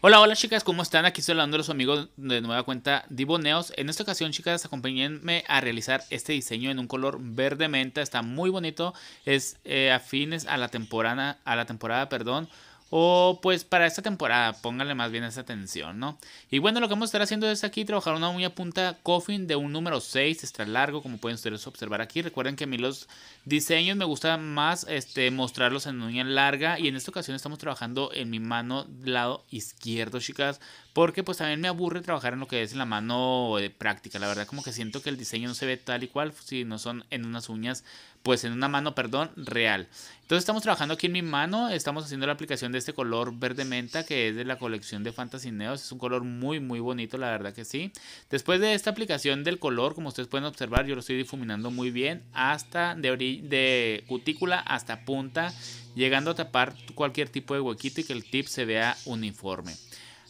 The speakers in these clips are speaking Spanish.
Hola, hola chicas, ¿cómo están? Aquí estoy hablando de los amigos de nueva cuenta Diboneos. En esta ocasión, chicas, acompáñenme a realizar este diseño en un color verde menta. Está muy bonito. Es eh, afines a la temporada, a la temporada, perdón, o pues para esta temporada, pónganle más bien esa atención, ¿no? Y bueno, lo que vamos a estar haciendo es aquí trabajar una uña punta coffin de un número 6, extra largo, como pueden ustedes observar aquí. Recuerden que a mí los diseños me gusta más este, mostrarlos en uña larga y en esta ocasión estamos trabajando en mi mano lado izquierdo, chicas, porque pues también me aburre trabajar en lo que es la mano eh, práctica. La verdad como que siento que el diseño no se ve tal y cual si no son en unas uñas, pues en una mano, perdón, real. Entonces estamos trabajando aquí en mi mano. Estamos haciendo la aplicación de este color verde menta que es de la colección de Fantasineos. Es un color muy muy bonito, la verdad que sí. Después de esta aplicación del color, como ustedes pueden observar, yo lo estoy difuminando muy bien. Hasta de, de cutícula hasta punta. Llegando a tapar cualquier tipo de huequito y que el tip se vea uniforme.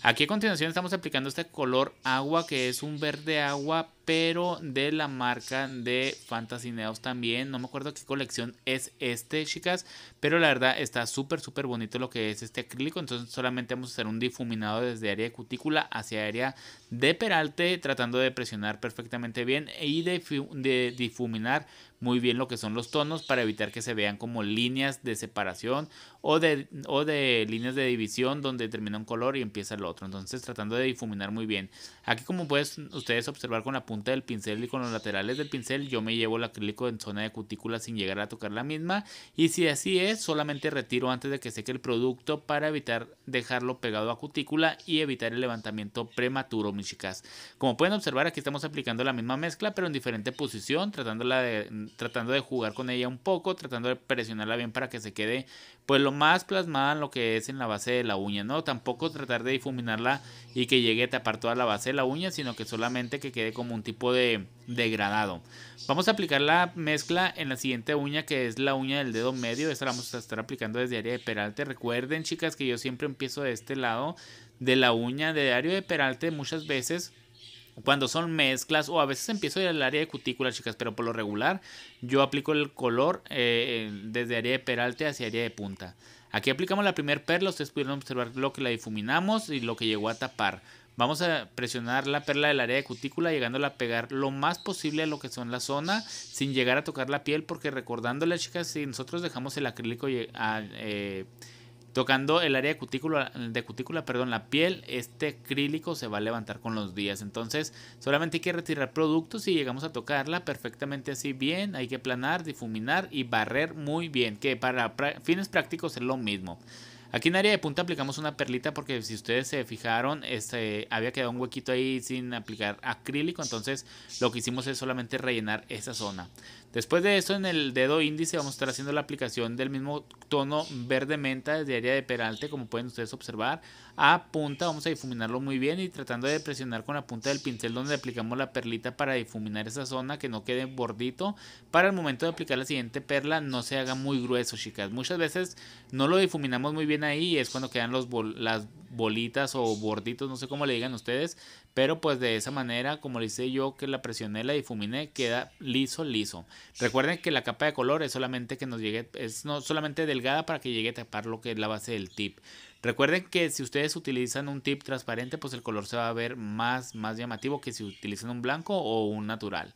Aquí a continuación estamos aplicando este color agua que es un verde agua pero de la marca de Fantasy Neos también. No me acuerdo qué colección es este, chicas, pero la verdad está súper, súper bonito lo que es este acrílico. Entonces solamente vamos a hacer un difuminado desde área de cutícula hacia área de peralte, tratando de presionar perfectamente bien y de, difuminar muy bien lo que son los tonos para evitar que se vean como líneas de separación o de, de líneas de división donde termina un color y empieza el otro. Entonces tratando de difuminar muy bien. Aquí como pueden ustedes observar con la punta del pincel y con los laterales del pincel yo me llevo el acrílico en zona de cutícula sin llegar a tocar la misma y si así es solamente retiro antes de que seque el producto para evitar dejarlo pegado a cutícula y evitar el levantamiento prematuro mis chicas. Como pueden observar aquí estamos aplicando la misma mezcla pero en diferente posición tratándola de, tratando de jugar con ella un poco tratando de presionarla bien para que se quede pues lo más plasmada en lo que es en la base de la uña no tampoco tratar de difuminarla y que llegue a tapar toda la base de la uña sino que solamente que quede como un tipo de degradado. Vamos a aplicar la mezcla en la siguiente uña que es la uña del dedo medio. Esta la vamos a estar aplicando desde área de peralte. Recuerden chicas que yo siempre empiezo de este lado de la uña de área de peralte muchas veces cuando son mezclas o a veces empiezo el área de cutícula, chicas, pero por lo regular yo aplico el color eh, eh, desde área de peralte hacia área de punta. Aquí aplicamos la primer perla, ustedes pudieron observar lo que la difuminamos y lo que llegó a tapar. Vamos a presionar la perla del área de cutícula llegándola a pegar lo más posible a lo que son la zona sin llegar a tocar la piel porque recordándole chicas si nosotros dejamos el acrílico eh, tocando el área de cutícula, de cutícula, perdón, la piel, este acrílico se va a levantar con los días. Entonces, solamente hay que retirar productos y llegamos a tocarla perfectamente así bien. Hay que planar, difuminar y barrer muy bien, que para fines prácticos es lo mismo. Aquí en área de punta aplicamos una perlita porque si ustedes se fijaron, este, había quedado un huequito ahí sin aplicar acrílico, entonces lo que hicimos es solamente rellenar esa zona. Después de eso, en el dedo índice vamos a estar haciendo la aplicación del mismo tono verde menta desde área de peralte, como pueden ustedes observar. A punta vamos a difuminarlo muy bien y tratando de presionar con la punta del pincel donde aplicamos la perlita para difuminar esa zona que no quede bordito. Para el momento de aplicar la siguiente perla no se haga muy grueso, chicas. Muchas veces no lo difuminamos muy bien ahí y es cuando quedan los las bolitas o borditos, no sé cómo le digan ustedes, pero pues de esa manera, como le hice yo que la presioné, la difuminé, queda liso, liso. Recuerden que la capa de color es solamente que nos llegue, es no solamente delgada para que llegue a tapar lo que es la base del tip. Recuerden que si ustedes utilizan un tip transparente, pues el color se va a ver más, más llamativo que si utilizan un blanco o un natural.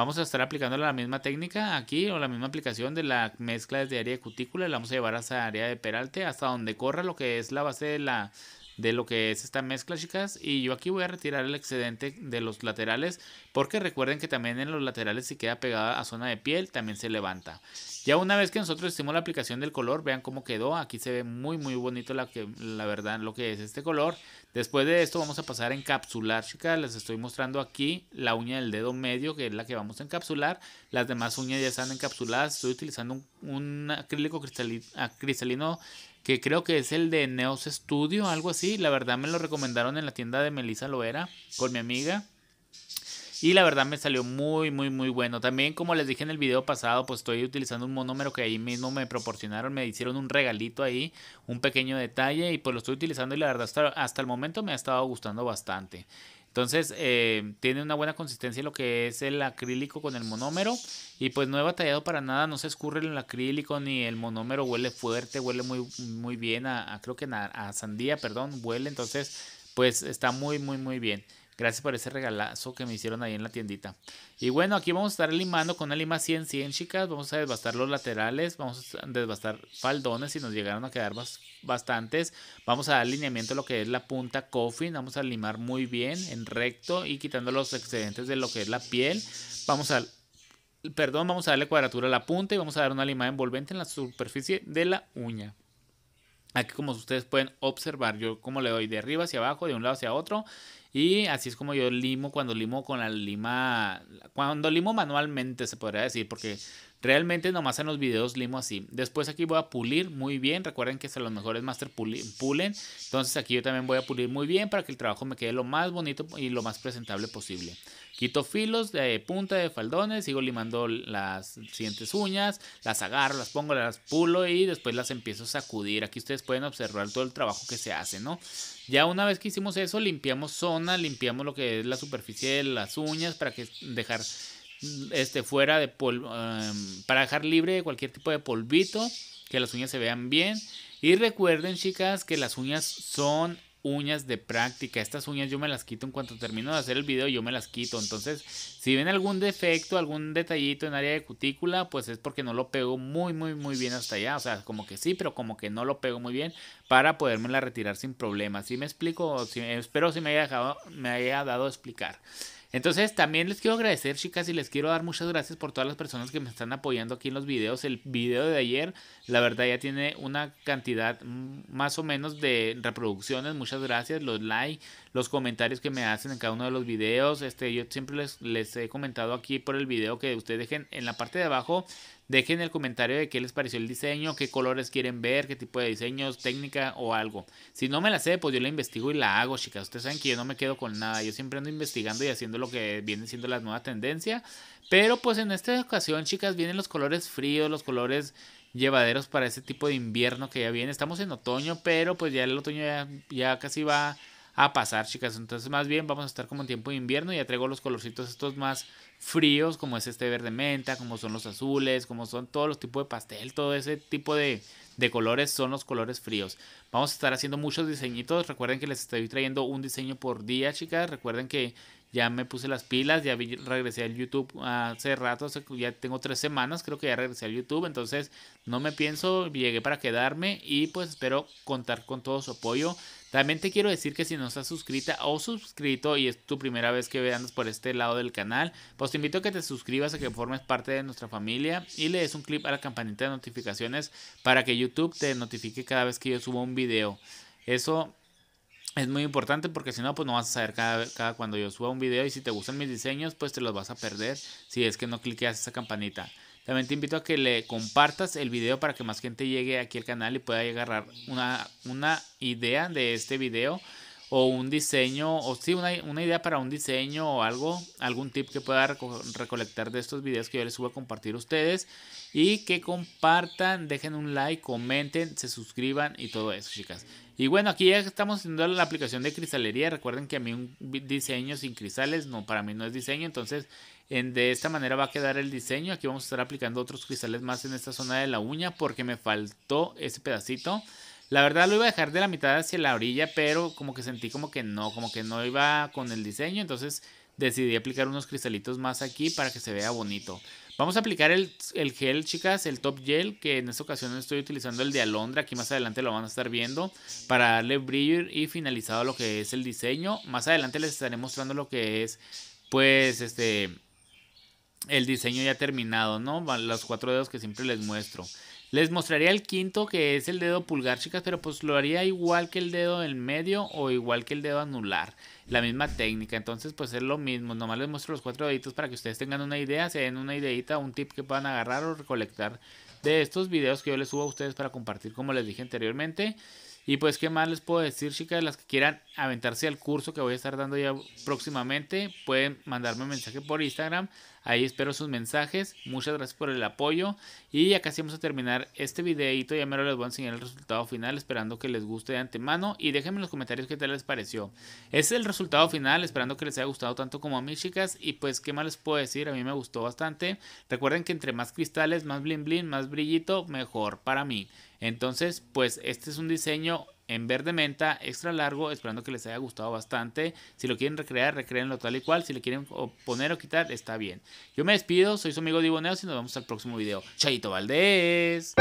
Vamos a estar aplicando la misma técnica aquí o la misma aplicación de la mezcla desde área de cutícula. La vamos a llevar hasta área de peralte hasta donde corra lo que es la base de la de lo que es esta mezcla, chicas. Y yo aquí voy a retirar el excedente de los laterales, porque recuerden que también en los laterales si queda pegada a zona de piel, también se levanta. Ya una vez que nosotros hicimos la aplicación del color, vean cómo quedó. Aquí se ve muy, muy bonito la, que, la verdad lo que es este color. Después de esto vamos a pasar a encapsular, chicas. Les estoy mostrando aquí la uña del dedo medio, que es la que vamos a encapsular. Las demás uñas ya están encapsuladas. Estoy utilizando un, un acrílico cristalino que creo que es el de Neos Studio, algo así. La verdad me lo recomendaron en la tienda de Melissa Loera con mi amiga. Y la verdad me salió muy, muy, muy bueno. También, como les dije en el video pasado, pues estoy utilizando un monómero que ahí mismo me proporcionaron. Me hicieron un regalito ahí, un pequeño detalle. Y pues lo estoy utilizando y la verdad hasta, hasta el momento me ha estado gustando bastante. Entonces, eh, tiene una buena consistencia lo que es el acrílico con el monómero. Y pues no he batallado para nada, no se escurre el acrílico ni el monómero huele fuerte, huele muy, muy bien a, creo que a sandía, perdón, huele. Entonces, pues está muy, muy, muy bien. Gracias por ese regalazo que me hicieron ahí en la tiendita. Y bueno, aquí vamos a estar limando con una lima 100, 100 chicas. Vamos a desbastar los laterales, vamos a desbastar faldones si nos llegaron a quedar bastantes. Vamos a dar alineamiento a lo que es la punta coffin. Vamos a limar muy bien en recto y quitando los excedentes de lo que es la piel. Vamos a perdón, vamos a darle cuadratura a la punta y vamos a dar una lima envolvente en la superficie de la uña. Aquí como ustedes pueden observar, yo como le doy de arriba hacia abajo, de un lado hacia otro y así es como yo limo cuando limo con la lima, cuando limo manualmente se podría decir, porque realmente nomás en los videos limo así. Después aquí voy a pulir muy bien, recuerden que son los mejores master pulen, entonces aquí yo también voy a pulir muy bien para que el trabajo me quede lo más bonito y lo más presentable posible. Quito filos de punta de faldones, sigo limando las siguientes uñas, las agarro, las pongo, las pulo y después las empiezo a sacudir. Aquí ustedes pueden observar todo el trabajo que se hace, ¿no? Ya una vez que hicimos eso, limpiamos son limpiamos lo que es la superficie de las uñas para que dejar este fuera de polvo, em, para dejar libre de cualquier tipo de polvito, que las uñas se vean bien. Y recuerden, chicas, que las uñas son uñas de práctica. Estas uñas yo me las quito en cuanto termino de hacer el video, yo me las quito. Entonces, si ven algún defecto, algún detallito en área de cutícula, pues es porque no lo pego muy, muy, muy bien hasta allá. O sea, como que sí, pero como que no lo pego muy bien para podermela retirar sin problema. si me explico? espero si me haya, dejado, me haya dado a explicar. Entonces, también les quiero agradecer, chicas, y les quiero dar muchas gracias por todas las personas que me están apoyando aquí en los videos. El video de ayer, la verdad, ya tiene una cantidad mm, más o menos de reproducciones. Muchas gracias, los likes, los comentarios que me hacen en cada uno de los videos. Este, yo siempre les, les he comentado aquí por el video que ustedes dejen en la parte de abajo Dejen el comentario de qué les pareció el diseño, qué colores quieren ver, qué tipo de diseños, técnica o algo. Si no me la sé, pues yo la investigo y la hago, chicas. Ustedes saben que yo no me quedo con nada. Yo siempre ando investigando y haciendo lo que viene siendo la nueva tendencia. Pero pues en esta ocasión, chicas, vienen los colores fríos, los colores llevaderos para ese tipo de invierno que ya viene. Estamos en otoño, pero pues ya el otoño ya casi va a pasar, chicas. Entonces, más bien vamos a estar como en tiempo de invierno. Ya traigo los colorcitos estos más fríos, como es este verde menta, como son los azules, como son todos los tipos de pastel, todo ese tipo de, de colores son los colores fríos. Vamos a estar haciendo muchos diseñitos. Recuerden que les estoy trayendo un diseño por día, chicas. Recuerden que ya me puse las pilas, ya regresé al YouTube hace rato, ya tengo tres semanas, creo que ya regresé al YouTube, entonces no me pienso, llegué para quedarme y pues espero contar con todo su apoyo. También te quiero decir que si no estás suscrita o suscrito y es tu primera vez que veas por este lado del canal, pues te invito a que te suscribas, a que formes parte de nuestra familia y le des un clip a la campanita de notificaciones para que YouTube te notifique cada vez que yo subo un video. Eso es muy importante porque si no, pues no vas a saber cada, cada cuando yo suba un video y si te gustan mis diseños, pues te los vas a perder si es que no cliqueas esa campanita. También te invito a que le compartas el video para que más gente llegue aquí al canal y pueda agarrar una, una idea de este video o un diseño, o sí, una, una, idea para un diseño o algo, algún tip que pueda recolectar de estos videos que yo les voy a compartir a ustedes. Y que compartan, dejen un like, comenten, se suscriban y todo eso, chicas. Y bueno, aquí ya estamos haciendo la aplicación de cristalería. Recuerden que a mí un diseño sin cristales, no, para mí no es diseño. Entonces, en, de esta manera va a quedar el diseño. Aquí vamos a estar aplicando otros cristales más en esta zona de la uña porque me faltó ese pedacito. La verdad lo iba a dejar de la mitad hacia la orilla, pero como que sentí como que no, como que no iba con el diseño, entonces decidí aplicar unos cristalitos más aquí para que se vea bonito. Vamos a aplicar el, gel, chicas, el top gel, que en esta ocasión estoy utilizando el de Alondra, aquí más adelante lo van a estar viendo, para darle brillo y finalizado lo que es el diseño. Más adelante les estaré mostrando lo que es, pues, este, el diseño ya terminado, ¿no? Los cuatro dedos que siempre les muestro. Les mostraría el quinto, que es el dedo pulgar, chicas, pero pues lo haría igual que el dedo del medio o igual que el dedo anular. La misma técnica, entonces pues es lo mismo. Nomás les muestro los cuatro deditos para que ustedes tengan una idea, se den una ideita, un tip que puedan agarrar o recolectar de estos videos que yo les subo a ustedes para compartir, como les dije anteriormente. Y pues, ¿qué más les puedo decir, chicas? Las que quieran aventarse al curso que voy a estar dando ya próximamente, pueden mandarme un mensaje por Instagram Ahí espero sus mensajes. Muchas gracias por el apoyo. Y acá casi vamos a terminar este videito. Ya lo les voy a enseñar el resultado final. Esperando que les guste de antemano. Y déjenme en los comentarios qué tal les pareció. Este es el resultado final. Esperando que les haya gustado tanto como a mis chicas. Y pues, ¿qué más les puedo decir? A mí me gustó bastante. Recuerden que entre más cristales, más blin blin, más brillito, mejor para mí. Entonces, pues este es un diseño en verde menta, extra largo, esperando que les haya gustado bastante. Si lo quieren recrear, recreenlo tal y cual. Si le quieren poner o quitar, está bien. Yo me despido, soy su amigo Diboneos y nos vemos al próximo video. Chaito Valdés.